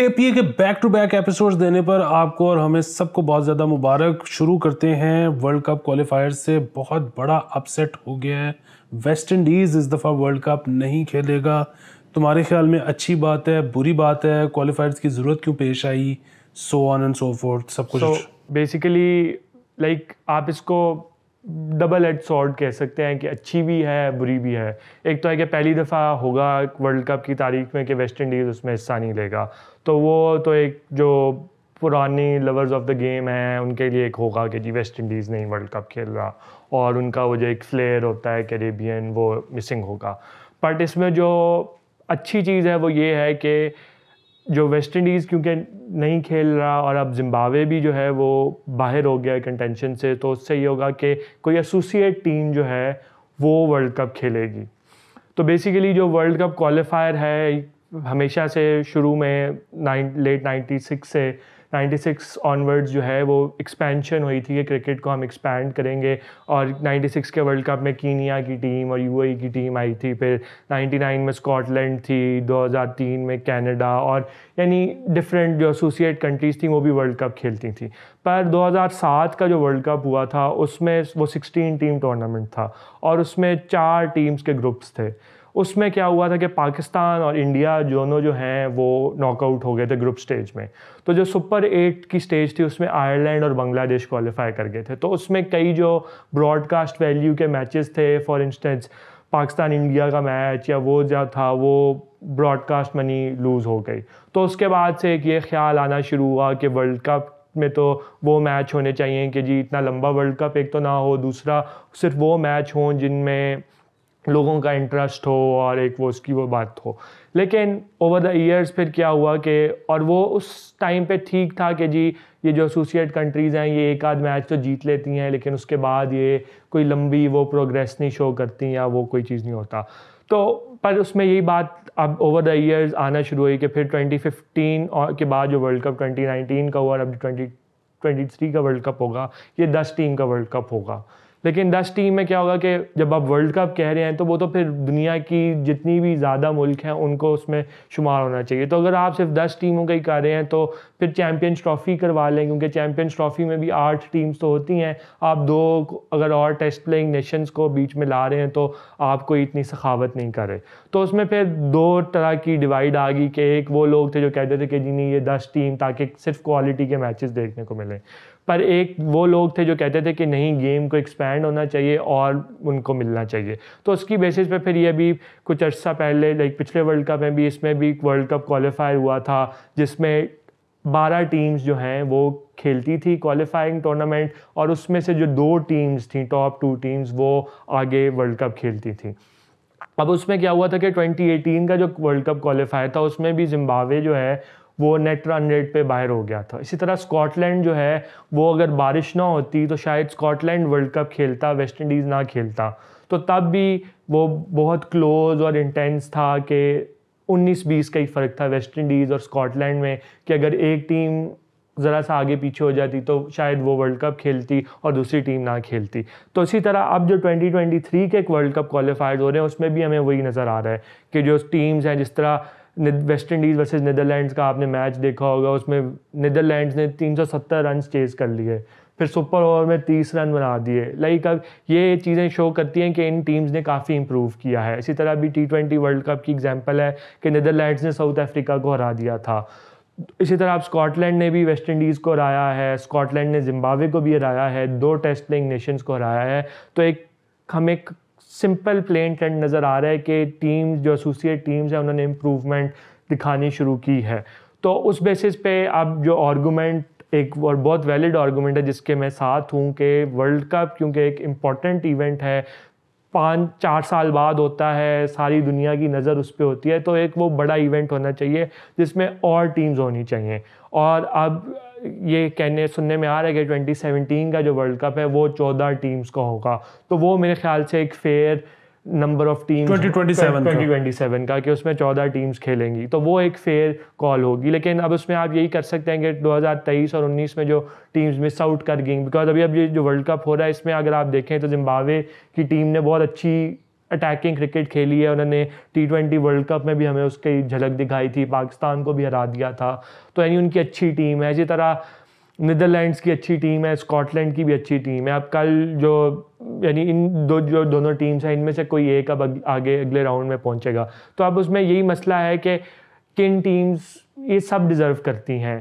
APA के back to back episodes देने पर आपको और हमें सबको बहुत ज़्यादा मुबारक शुरू करते हैं वर्ल्ड कप क्वालिफायर से बहुत बड़ा अपसेट हो गया है वेस्ट इंडीज़ इस दफ़ा वर्ल्ड कप नहीं खेलेगा तुम्हारे ख्याल में अच्छी बात है बुरी बात है क्वालिफायर्स की ज़रूरत क्यों पेश आई so on and so forth सब कुछ बेसिकली so, लाइक like, आप इसको डबल एड सॉर्ट कह सकते हैं कि अच्छी भी है बुरी भी है एक तो है कि पहली दफ़ा होगा वर्ल्ड कप की तारीख में कि वेस्ट इंडीज़ उसमें हिस्सा नहीं लेगा तो वो तो एक जो पुरानी लवर्स ऑफ द गेम हैं उनके लिए एक होगा कि जी वेस्ट इंडीज़ नहीं वर्ल्ड कप खेल रहा और उनका वो जो एक फ्लेयर होता है कैरेबियन वो मिसिंग होगा बट इसमें जो अच्छी चीज़ है वो ये है कि जो वेस्ट इंडीज़ क्योंकि नहीं खेल रहा और अब जिम्बावे भी जो है वो बाहर हो गया कंटेंशन से तो उससे ये होगा कि कोई एसोसिएट टीम जो है वो वर्ल्ड कप खेलेगी तो बेसिकली जो वर्ल्ड कप क्वालिफायर है हमेशा से शुरू में नाइन लेट नाइन्टी सिक्स से 96 ऑनवर्ड्स जो है वो एक्सपेंशन हुई थी कि क्रिकेट को हम एक्सपैंड करेंगे और 96 के वर्ल्ड कप में कीनिया की टीम और यूएई e की टीम आई थी फिर 99 में स्कॉटलैंड थी 2003 में कनाडा और यानी डिफरेंट जो एसोसिएट कंट्रीज़ थी वो भी वर्ल्ड कप खेलती थी पर 2007 का जो वर्ल्ड कप हुआ था उसमें वो 16 टीम टूर्नामेंट था और उसमें चार टीम्स के ग्रुप्स थे उसमें क्या हुआ था कि पाकिस्तान और इंडिया दोनों जो हैं वो नॉकआउट हो गए थे ग्रुप स्टेज में तो जो सुपर एट की स्टेज थी उसमें आयरलैंड और बांग्लादेश क्वालिफाई कर गए थे तो उसमें कई जो ब्रॉडकास्ट वैल्यू के मैचेस थे फॉर इंस्टेंस पाकिस्तान इंडिया का मैच या वो जो था वो ब्रॉडकास्ट मनी लूज़ हो गई तो उसके बाद से एक ये ख्याल आना शुरू हुआ कि वर्ल्ड कप में तो वो मैच होने चाहिए कि जी इतना लंबा वर्ल्ड कप एक तो ना हो दूसरा सिर्फ वो मैच हों जिनमें लोगों का इंटरेस्ट हो और एक वो उसकी वो बात हो लेकिन ओवर द ईयर्स फिर क्या हुआ कि और वो उस टाइम पे ठीक था कि जी ये जो एसोसिएट कंट्रीज़ हैं ये एक आध मैच तो जीत लेती हैं लेकिन उसके बाद ये कोई लंबी वो प्रोग्रेस नहीं शो करती या वो कोई चीज़ नहीं होता तो पर उसमें यही बात अब ओवर द ईयर्स आना शुरू हुई कि फिर 2015 और के बाद जो वर्ल्ड कप 2019 का हुआ और अब 2023 का वर्ल्ड कप होगा ये 10 टीम का वर्ल्ड कप होगा लेकिन दस टीम में क्या होगा कि जब आप वर्ल्ड कप कह रहे हैं तो वो तो फिर दुनिया की जितनी भी ज़्यादा मुल्क हैं उनको उसमें शुमार होना चाहिए तो अगर आप सिर्फ दस टीमों का ही कर रहे हैं तो फिर चैम्पियंस ट्रॉफ़ी करवा लें क्योंकि चैम्पियंस ट्रॉफ़ी में भी आठ टीम्स तो होती हैं आप दो अगर और टेस्ट प्लेइंग नेशंस को बीच में ला रहे हैं तो आप कोई इतनी सखावत नहीं कर रहे तो उसमें फिर दो तरह की डिवाइड आ गई कि एक वो लोग थे जो कहते थे कि जी नहीं ये दस टीम ताकि सिर्फ क्वालिटी के मैचेस देखने को मिलें पर एक वो लोग थे जो कहते थे कि नहीं गेम को एक्सपैंड होना चाहिए और उनको मिलना चाहिए तो उसकी बेसिस पे फिर ये भी कुछ अर्सा पहले लाइक पिछले वर्ल्ड कप में भी इसमें भी वर्ल्ड कप क्वालिफाई हुआ था जिसमें बारह टीम्स जो हैं वो खेलती थी क्वालिफाइंग टूर्नामेंट और उसमें से जो दो टीम्स थी टॉप टू टीम्स वो आगे वर्ल्ड कप खेलती थी अब उसमें क्या हुआ था कि 2018 का जो वर्ल्ड कप क्वालिफायर था उसमें भी जिम्बावे जो है वो नेट रन रेट पे बाहर हो गया था इसी तरह स्कॉटलैंड जो है वो अगर बारिश ना होती तो शायद स्कॉटलैंड वर्ल्ड कप खेलता वेस्ट इंडीज़ ना खेलता तो तब भी वो बहुत क्लोज और इंटेंस था कि 19-20 का ही फ़र्क था वेस्ट इंडीज़ और स्कॉटलैंड में कि अगर एक टीम ज़रा सा आगे पीछे हो जाती तो शायद वो वर्ल्ड कप खेलती और दूसरी टीम ना खेलती तो इसी तरह अब जो 2023 के एक वर्ल्ड कप क्वालिफायर हो रहे हैं उसमें भी हमें वही नज़र आ रहा है कि जो टीम्स हैं जिस तरह वेस्ट इंडीज़ वर्सेज नीदरलैंड्स का आपने मैच देखा होगा उसमें नीदरलैंड्स ने 370 रन चेज़ कर लिए फिर सुपर ओवर में तीस रन बना दिए लाइक अब ये चीज़ें शो करती हैं कि इन टीम्स ने काफ़ी इंप्रूव किया है इसी तरह अभी टी ट्वेंटी वर्ल्ड कप की एग्जांपल है कि नीदरलैंड्स ने साउथ अफ्रीका को हरा दिया था इसी तरह आप स्कॉटलैंड ने भी वेस्ट इंडीज़ को हराया है स्कॉटलैंड ने जिम्बावे को भी हराया है दो टेस्ट प्लेइंग नेशंस को हराया है तो एक हमें सिंपल प्लेन ट्रेंड नज़र आ रहा है कि टीम जो एसोसिएट टीम्स हैं उन्होंने इम्प्रूवमेंट दिखानी शुरू की है तो उस बेसिस पे अब जो आर्गूमेंट एक और बहुत वैलिड आर्गूमेंट है जिसके मैं साथ हूँ कि वर्ल्ड कप क्योंकि एक इम्पॉर्टेंट इवेंट है पाँच चार साल बाद होता है सारी दुनिया की नज़र उस पर होती है तो एक वो बड़ा इवेंट होना चाहिए जिसमें और टीम्स होनी चाहिए और अब ये कहने सुनने में आ रहा है कि ट्वेंटी सेवनटीन का जो वर्ल्ड कप है वो चौदह टीम्स का होगा तो वो मेरे ख्याल से एक fair number of team twenty twenty seven का कि उसमें चौदह टीम्स खेलेंगी तो वो एक फेयर कॉल होगी लेकिन अब उसमें आप यही कर सकते हैं कि 2023 और 19 में जो टीम्स मिस आउट कर गई बिकॉज अभी अब ये जो वर्ल्ड कप हो रहा है इसमें अगर आप देखें तो जिम्बावे की टीम ने बहुत अच्छी अटैकिंग क्रिकेट खेली है उन्होंने टी ट्वेंटी वर्ल्ड कप में भी हमें उसकी झलक दिखाई थी पाकिस्तान को भी हरा दिया था तो यानी उनकी अच्छी टीम है इसी तरह नीदरलैंड्स की अच्छी टीम है स्कॉटलैंड की भी अच्छी टीम है अब कल जो यानी इन दो जो दोनों टीम्स हैं इनमें से कोई एक अब आगे अगले राउंड में पहुंचेगा तो अब उसमें यही मसला है कि किन टीम्स ये सब डिज़र्व करती हैं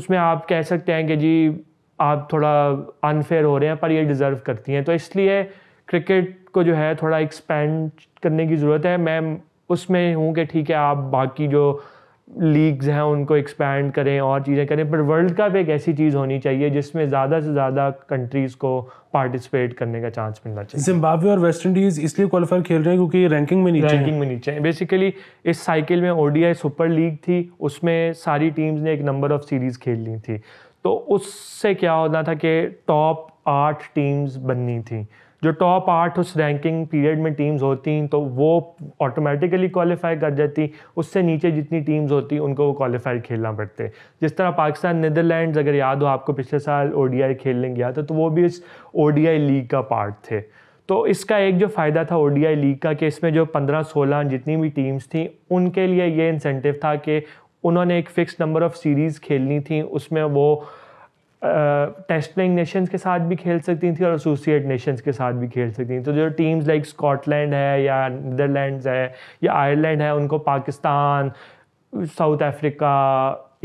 उसमें आप कह सकते हैं कि जी आप थोड़ा अनफेयर हो रहे हैं पर ये डिज़र्व करती हैं तो इसलिए क्रिकेट को जो है थोड़ा एक्सपेंड करने की ज़रूरत है मैं उसमें हूँ कि ठीक है आप बाकी जो लीग्स हैं उनको एक्सपैंड करें और चीज़ें करें पर वर्ल्ड कप एक ऐसी चीज़ होनी चाहिए जिसमें ज़्यादा से ज़्यादा कंट्रीज़ को पार्टिसिपेट करने का चांस मिलना चाहिए जिम्बाब्वे और वेस्ट इंडीज़ इसलिए क्वालिफायर खेल रहे हैं क्योंकि रैंकिंग में नीचे रैंकिंग में नीचे हैं बेसिकली इस साइकिल में ओडीआई सुपर लीग थी उसमें सारी टीम्स ने एक नंबर ऑफ सीरीज़ खेल ली थी तो उससे क्या होता था कि टॉप आठ टीम्स बननी थी जो टॉप आठ उस रैंकिंग पीरियड में टीम्स होती तो वो ऑटोमेटिकली क्वालिफाई कर जाती उससे नीचे जितनी टीम्स होती उनको वो क्वालिफाई खेलना पड़ते जिस तरह पाकिस्तान नीदरलैंड्स अगर याद हो आपको पिछले साल ओ खेलने गया था तो वो भी इस ओ लीग का पार्ट थे तो इसका एक जो फ़ायदा था ओ लीग का कि इसमें जो 15-16 जितनी भी टीम्स थी उनके लिए ये इंसेंटिव था कि उन्होंने एक फ़िक्स नंबर ऑफ़ सीरीज़ खेलनी थी उसमें वो टेस्ट प्लेइंग नेशंस के साथ भी खेल सकती थी और एसोसिएट नेशंस के साथ भी खेल सकती थी तो जो टीम्स लाइक स्कॉटलैंड है या नीदरलैंड है या आयरलैंड है उनको पाकिस्तान साउथ अफ्रीका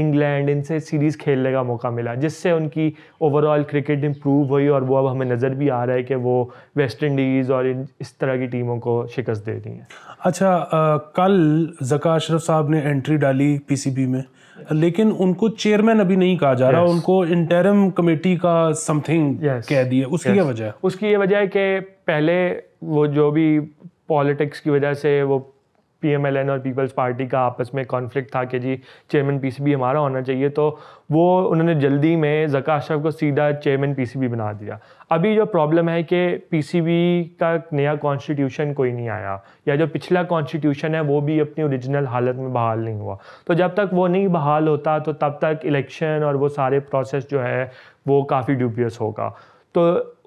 इंग्लैंड इनसे सीरीज़ खेलने का मौका मिला जिससे उनकी ओवरऑल क्रिकेट इम्प्रूव हुई और वो अब हमें नज़र भी आ रहा है कि वो वेस्ट इंडीज़ और इन इस तरह की टीमों को शिकस्त दे रही हैं अच्छा आ, कल जका अशरफ साहब ने एंट्री डाली पीसीबी में लेकिन उनको चेयरमैन अभी नहीं कहा जा रहा उनको इंटरम कमेटी का समथिंग yes. कह दिया उसकी yes. वजह उसकी ये वजह है कि पहले वो जो भी पॉलिटिक्स की वजह से वो पीएमएलएन और पीपल्स पार्टी का आपस में कॉन्फ्लिक्ट था कि जी चेयरमैन पीसीबी हमारा होना चाहिए तो वो उन्होंने जल्दी में जका अशरफ को सीधा चेयरमैन पीसीबी बना दिया अभी जो प्रॉब्लम है कि पीसीबी का नया कॉन्स्टिट्यूशन कोई नहीं आया या जो पिछला कॉन्स्टिट्यूशन है वो भी अपनी ओरिजिनल हालत में बहाल नहीं हुआ तो जब तक वो नहीं बहाल होता तो तब तक इलेक्शन और वो सारे प्रोसेस जो है वो काफ़ी ड्यूबियस होगा तो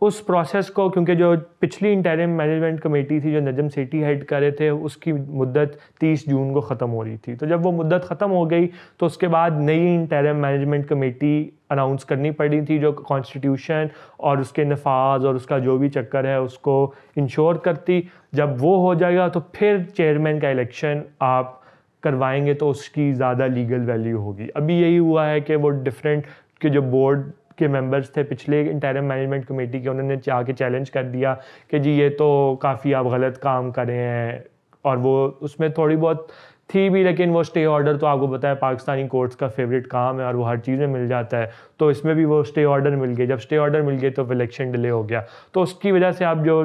उस प्रोसेस को क्योंकि जो पिछली इंटरिम मैनेजमेंट कमेटी थी जो नजम सेठी हेड करे थे उसकी मुद्दत 30 जून को ख़त्म हो रही थी तो जब वो मुद्दत ख़त्म हो गई तो उसके बाद नई इंटरिम मैनेजमेंट कमेटी अनाउंस करनी पड़ी थी जो कॉन्स्टिट्यूशन और उसके नफाज और उसका जो भी चक्कर है उसको इंश्योर करती जब वो हो जाएगा तो फिर चेयरमैन का इलेक्शन आप करवाएंगे तो उसकी ज़्यादा लीगल वैल्यू होगी अभी यही हुआ है कि वो डिफरेंट के जो बोर्ड के मेंबर्स थे पिछले इंटरम मैनेजमेंट कमेटी के उन्होंने आके चैलेंज कर दिया कि जी ये तो काफ़ी आप गलत काम कर रहे हैं और वो उसमें थोड़ी बहुत थी भी लेकिन वो स्टे ऑर्डर तो आपको पता है पाकिस्तानी कोर्ट्स का फेवरेट काम है और वो हर चीज़ में मिल जाता है तो इसमें भी वो स्टे ऑर्डर मिल गए जब स्टे ऑर्डर मिल गए तो इलेक्शन डिले हो गया तो उसकी वजह से आप जो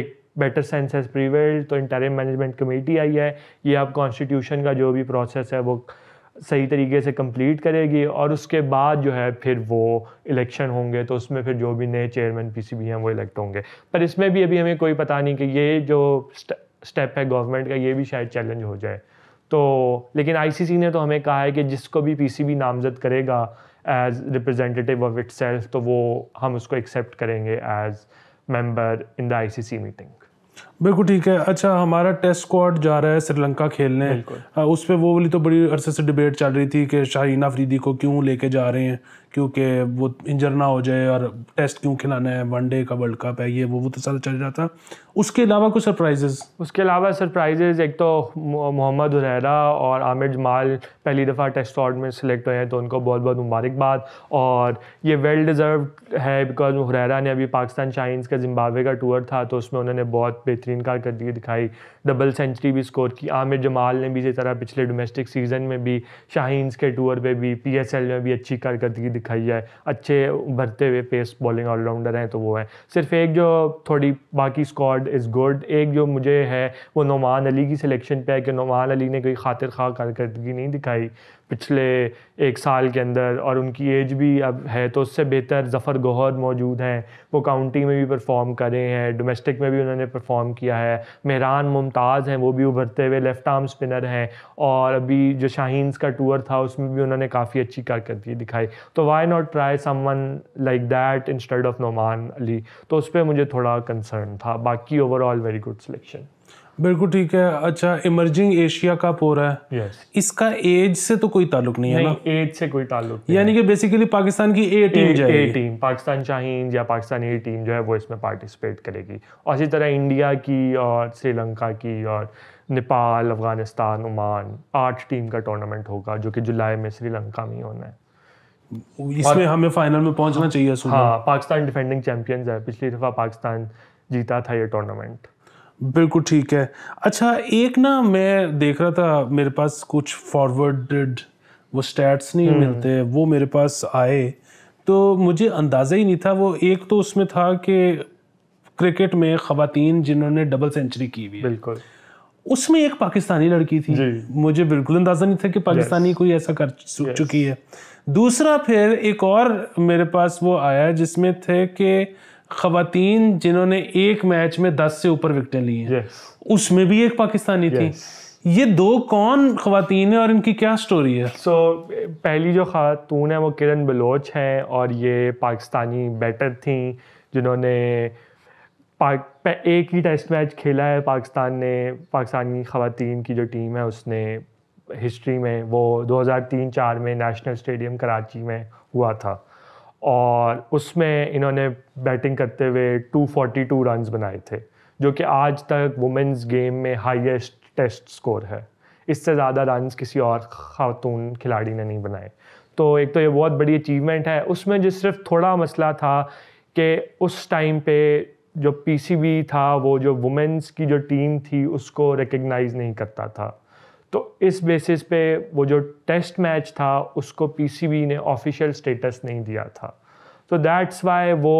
एक बेटर सेंस हैज़ प्रीवेल्ड तो इंटरिम मैनेजमेंट कमेटी आई है ये आप कॉन्स्टिट्यूशन का जो भी प्रोसेस है वो सही तरीके से कंप्लीट करेगी और उसके बाद जो है फिर वो इलेक्शन होंगे तो उसमें फिर जो भी नए चेयरमैन पीसीबी हैं वो इलेक्ट होंगे पर इसमें भी अभी हमें कोई पता नहीं कि ये जो स्टेप है गवर्नमेंट का ये भी शायद चैलेंज हो जाए तो लेकिन आईसीसी ने तो हमें कहा है कि जिसको भी पीसीबी नामजद करेगा एज रिप्रेजेंटेटिव ऑफ इट तो वो हम उसको एक्सेप्ट करेंगे as member in the ICC meeting बिल्कुल ठीक है अच्छा हमारा टेस्ट स्क्वाड जा रहा है श्रीलंका खेलने आ, उस पर वो वाली तो बड़ी अरसे से डिबेट चल रही थी कि शाहीन अफरीदी को क्यों लेके जा रहे हैं क्योंकि वो इंजर ना हो जाए और टेस्ट क्यों खिलाना है वनडे का वर्ल्ड कप है ये वो वो तो सारा चल रहा था उसके अलावा कुछ सरप्राइजेज उसके अलावा सरप्राइजेज एक तो मोहम्मद हुरैरा और आमिर जमाल पहली दफ़ा टेस्ट ऑर्ड में सिलेक्ट हुए हैं तो उनको बहुत बहुत मुबारकबाद और ये वेल डिज़र्व है बिकॉज हुरैरा ने अभी पाकिस्तान शाइन्स का जिम्बावे का टूर था तो उसमें उन्होंने बहुत बेहतरीन कारकर्दगी दिखाई डबल सेंचुरी भी स्कोर की आमिर जमाल ने भी इसी तरह पिछले डोमेस्टिक सीज़न में भी शाहीनस के टूर पे भी पी एस एल में भी अच्छी कारकर्दगी दिखाई है अच्छे भरते हुए पेस बॉलिंग ऑलराउंडर हैं तो वो है सिर्फ एक जो थोड़ी बाकी स्कॉड इज़ गुड एक जो मुझे है वो नुमान अली की सिलेक्शन पे है कि नुमान अली ने कोई खातिर खा कारकर्दगी नहीं दिखाई पिछले एक साल के अंदर और उनकी एज भी अब है तो उससे बेहतर ज़फ़र गौहर मौजूद हैं वो काउंटी में भी परफॉर्म करे हैं डोमेस्टिक में भी उन्होंने परफॉर्म किया है मेहरान मुमताज़ हैं वो भी उभरते हुए लेफ़्ट आर्म स्पिनर हैं और अभी जो शाहीस का टूर था उसमें भी उन्होंने काफ़ी अच्छी कारकर्दगी दिखाई तो why not try one like that instead of Noman Ali तो उस पर मुझे थोड़ा कंसर्न था बाकी ओवरऑल वेरी गुड सिलेक्शन बिल्कुल ठीक है अच्छा इमर्जिंग एशिया कप हो रहा है yes. इसका एज से तो कोई ताल्लुक नहीं है ना एज से कोई ताल्लुक यानी कि बेसिकली पाकिस्तान की A team A team Pakistan Shaheen या पाकिस्तान ए टीम जो है वो इसमें पार्टिसिपेट करेगी और इसी तरह इंडिया की और श्रीलंका की और नेपाल अफगानिस्तान ओमान आठ टीम का टूर्नामेंट होगा जो कि जुलाई में श्रीलंका में ही होना है इसमें हमें फाइनल में पहुंचना चाहिए हाँ पाकिस्तान डिफेंडिंग चैंपियंस है पिछली दफ़ा पाकिस्तान जीता था ये टूर्नामेंट बिल्कुल ठीक है अच्छा एक ना मैं देख रहा था मेरे पास कुछ फॉरवर्डेड वो स्टैट्स नहीं हम्म। मिलते वो मेरे पास आए तो मुझे अंदाज़ा ही नहीं था वो एक तो उसमें था कि क्रिकेट में ख़वातीन जिन्होंने डबल सेंचुरी की हुई बिल्कुल उसमें एक पाकिस्तानी लड़की थी मुझे बिल्कुल अंदाज़ा नहीं था कि पाकिस्तानी कोई ऐसा कर चुकी है दूसरा फिर एक और मेरे पास वो आया जिसमें थे कि खातन जिन्होंने एक मैच में दस से ऊपर विकटें ली हैं उसमें भी एक पाकिस्तानी थी ये दो कौन खातन है और इनकी क्या स्टोरी है सो so, पहली जो खातून है वो किरण बलोच हैं और ये पाकिस्तानी बैटर थी जिन्होंने एक ही टेस्ट मैच खेला है पाकिस्तान ने पाकिस्तानी खातन की जो टीम है उसने हिस्ट्री में वो 2003-4 में नेशनल स्टेडियम कराची में हुआ था और उसमें इन्होंने बैटिंग करते हुए 242 रन्स बनाए थे जो कि आज तक वुमेंस गेम में हाईएस्ट टेस्ट स्कोर है इससे ज़्यादा रन्स किसी और खातून खिलाड़ी ने नहीं बनाए तो एक तो ये बहुत बड़ी अचीवमेंट है उसमें जो सिर्फ थोड़ा मसला था कि उस टाइम पे जो पीसीबी था वो जो वुमेंस की जो टीम थी उसको रिकग्नाइज़ नहीं करता था तो इस बेसिस पे वो जो टेस्ट मैच था उसको पीसीबी ने ऑफिशियल स्टेटस नहीं दिया था तो दैट्स वाई वो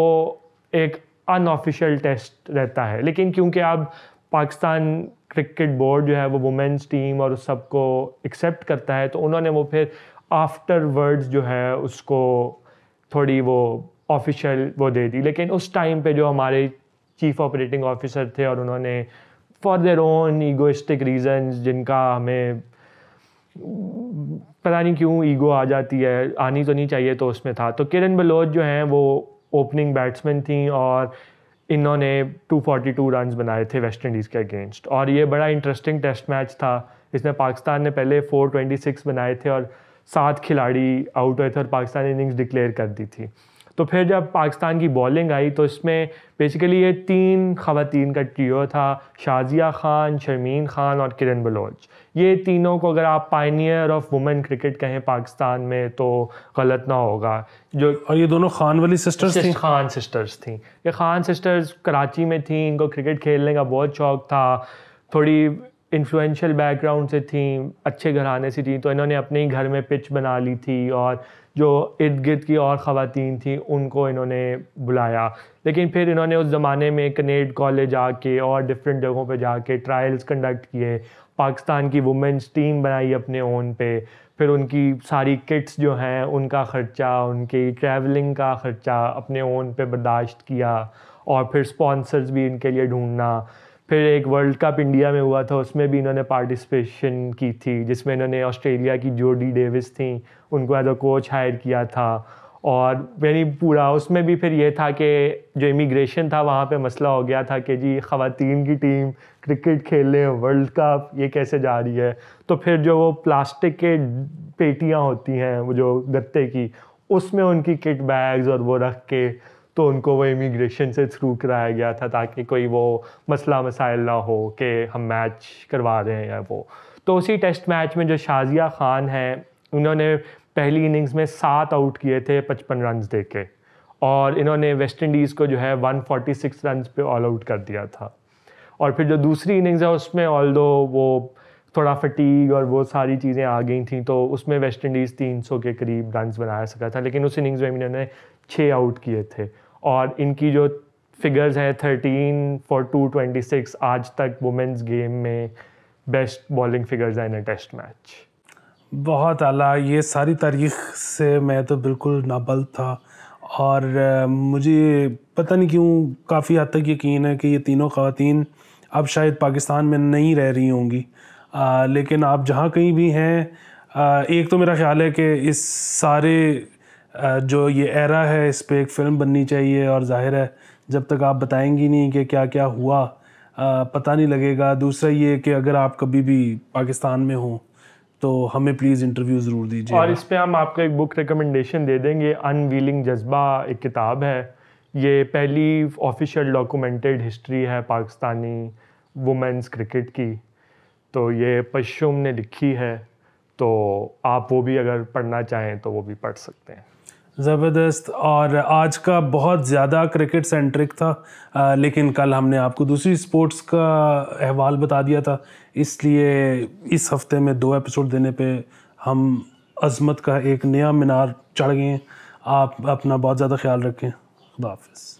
एक अनऑफिशियल टेस्ट रहता है लेकिन क्योंकि अब पाकिस्तान क्रिकेट बोर्ड जो है वो वुमेंस टीम और उस सबको एक्सेप्ट करता है तो उन्होंने वो फिर आफ्टर वर्ड्स जो है उसको थोड़ी वो ऑफिशियल वो दे दी लेकिन उस टाइम पे जो हमारे चीफ ऑपरेटिंग ऑफिसर थे और उन्होंने for their own egoistic reason जिनका हमें पता नहीं क्यों ईगो आ जाती है आनी तो नहीं चाहिए तो उसमें था तो किरण बलोच जो हैं वो ओपनिंग बैट्समैन थी और इन्होंने 242 रन्स बनाए थे वेस्ट इंडीज़ के अगेंस्ट और ये बड़ा इंटरेस्टिंग टेस्ट मैच था इसमें पाकिस्तान ने पहले 426 बनाए थे और सात खिलाड़ी आउट हुए थे और पाकिस्तान इनिंग्स डिक्लेयर कर दी थी तो फिर जब पाकिस्तान की बॉलिंग आई तो इसमें बेसिकली ये तीन खातन का ट्रियो था शाजिया ख़ान शर्मीन ख़ान और किरण बलोच ये तीनों को अगर आप पाइनियर ऑफ वुमेन क्रिकेट कहें पाकिस्तान में तो गलत ना होगा जो और ये दोनों खान वाली सिस्टर्स थी खान सिस्टर्स थी ये खान सिस्टर्स कराची में थी इनको क्रिकेट खेलने का बहुत शौक था थोड़ी इन्फ्लुएंशियल बैकग्राउंड से थी अच्छे घराने से थी तो इन्होंने अपने ही घर में पिच बना ली थी और जो इर्द गिर्द की और ख़वान थी उनको इन्होंने बुलाया लेकिन फिर इन्होंने उस ज़माने में कनेड कॉलेज के और डिफरेंट जगहों पे जाके ट्रायल्स कंडक्ट किए पाकिस्तान की वुमेंस टीम बनाई अपने ओन पे फिर उनकी सारी किट्स जो हैं उनका ख़र्चा उनकी ट्रैवलिंग का ख़र्चा अपने ओन पे बर्दाश्त किया और फिर स्पॉन्सर्स भी इनके लिए ढूंढना फिर एक वर्ल्ड कप इंडिया में हुआ था उसमें भी इन्होंने पार्टिसिपेशन की थी जिसमें इन्होंने ऑस्ट्रेलिया की जोडी डेविस थी उनको एज अ कोच हायर किया था और यानी पूरा उसमें भी फिर ये था कि जो इमिग्रेशन था वहाँ पे मसला हो गया था कि जी ख़वातीन की टीम क्रिकेट खेलने वर्ल्ड कप ये कैसे जा रही है तो फिर जो वो प्लास्टिक के पेटियाँ होती हैं वो जो गत्ते की उसमें उनकी किट बैग्स और वो रख के तो उनको वो इमिग्रेशन से थ्रू कराया गया था ताकि कोई वो मसला मसाइल ना हो कि हम मैच करवा रहे हैं या वो तो उसी टेस्ट मैच में जो शाजिया ख़ान हैं उन्होंने पहली इनिंग्स में सात आउट किए थे पचपन रन दे के और इन्होंने वेस्ट इंडीज़ को जो है 146 रन पर ऑल आउट कर दिया था और फिर जो दूसरी इनिंग्स है उसमें ऑल दो वो थोड़ा फटीग और वो सारी चीज़ें आ गई थी तो उसमें वेस्ट इंडीज़ 300 के करीब रन बना सका था लेकिन उस इनिंग्स में इन्होंने छः आउट किए थे और इनकी जो फिगर्स हैं thirteen for two twenty six आज तक वुमेंस गेम में बेस्ट बॉलिंग फिगर्स हैं इन टेस्ट मैच बहुत आला ये सारी तारीख से मैं तो बिल्कुल नाबल था और मुझे पता नहीं क्यों काफ़ी हद तक यकीन है कि ये तीनों खातन अब शायद पाकिस्तान में नहीं रह रही होंगी लेकिन आप जहाँ कहीं भी हैं एक तो मेरा ख्याल है कि इस सारे जो ये एरा है इस पर एक फ़िल्म बननी चाहिए और जाहिर है जब तक आप बताएंगी नहीं कि क्या क्या हुआ पता नहीं लगेगा दूसरा ये कि अगर आप कभी भी पाकिस्तान में हों तो हमें प्लीज़ इंटरव्यू ज़रूर दीजिए और इस पर हम आपको एक बुक रिकमेंडेशन दे देंगे अनवीलिंग जज्बा एक किताब है ये पहली ऑफिशियल डॉक्यूमेंटेड हिस्ट्री है पाकिस्तानी वुमेंस क्रिकेट की तो ये पशुम ने लिखी है तो आप वो भी अगर पढ़ना चाहें तो वो भी पढ़ सकते हैं ज़बरदस्त और आज का बहुत ज़्यादा क्रिकेट सेंट्रिक था आ, लेकिन कल हमने आपको दूसरी स्पोर्ट्स का अहवाल बता दिया था इसलिए इस हफ्ते में दो एपिसोड देने पे हम अज़मत का एक नया मीनार चढ़ गए आप अपना बहुत ज़्यादा ख्याल रखें खुदा हाफ